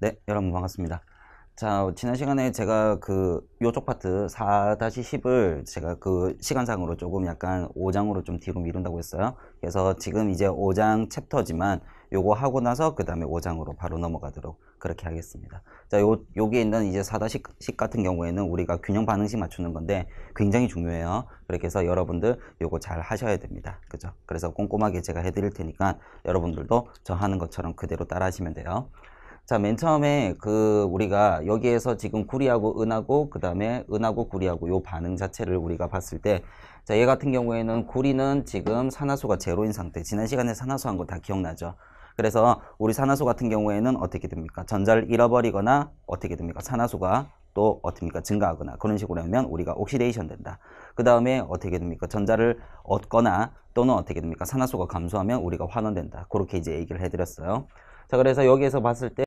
네, 여러분 반갑습니다. 자, 지난 시간에 제가 그 요쪽 파트 4-10을 제가 그 시간상으로 조금 약간 5장으로 좀 뒤로 미룬다고 했어요. 그래서 지금 이제 5장 챕터지만 요거 하고 나서 그 다음에 5장으로 바로 넘어가도록 그렇게 하겠습니다. 자, 요, 여기에 있는 이제 4-10 같은 경우에는 우리가 균형 반응식 맞추는 건데 굉장히 중요해요. 그렇게 해서 여러분들 요거 잘 하셔야 됩니다. 그죠? 그래서 꼼꼼하게 제가 해드릴 테니까 여러분들도 저 하는 것처럼 그대로 따라 하시면 돼요. 자, 맨 처음에 그 우리가 여기에서 지금 구리하고 은하고 그 다음에 은하고 구리하고 요 반응 자체를 우리가 봤을 때 자, 얘 같은 경우에는 구리는 지금 산화수가 제로인 상태. 지난 시간에 산화수 한 거 다 기억나죠? 그래서 우리 산화수 같은 경우에는 어떻게 됩니까? 전자를 잃어버리거나 어떻게 됩니까? 산화수가 또 어떻습니까? 증가하거나 그런 식으로 하면 우리가 옥시데이션 된다. 그 다음에 어떻게 됩니까? 전자를 얻거나 또는 어떻게 됩니까? 산화수가 감소하면 우리가 환원된다. 그렇게 이제 얘기를 해드렸어요. 자, 그래서 여기에서 봤을 때